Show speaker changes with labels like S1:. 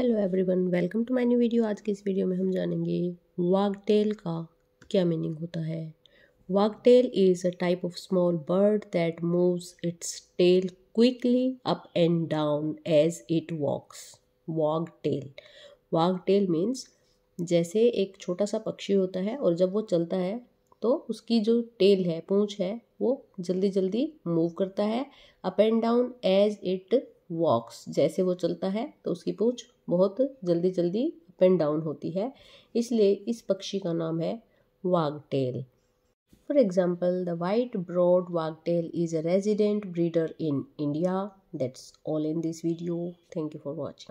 S1: hello everyone welcome to my new video आज की इस वीडियो में हम जानेंगे वाग टेल का क्या मीनिंग होता है wag tail is a type of small bird that moves its tail quickly up and down as it walks wag tail वाग टेल मीन्स जैसे एक छोटा सा पक्षी होता है और जब वो चलता है तो उसकी जो टेल है पूँछ है वो जल्दी जल्दी मूव करता है up and down as it walks जैसे वो चलता है तो उसकी पूँछ बहुत जल्दी जल्दी अप एंड डाउन होती है इसलिए इस पक्षी का नाम है wagtail for example the white broad wagtail is a resident breeder in India that's all in this video thank you for watching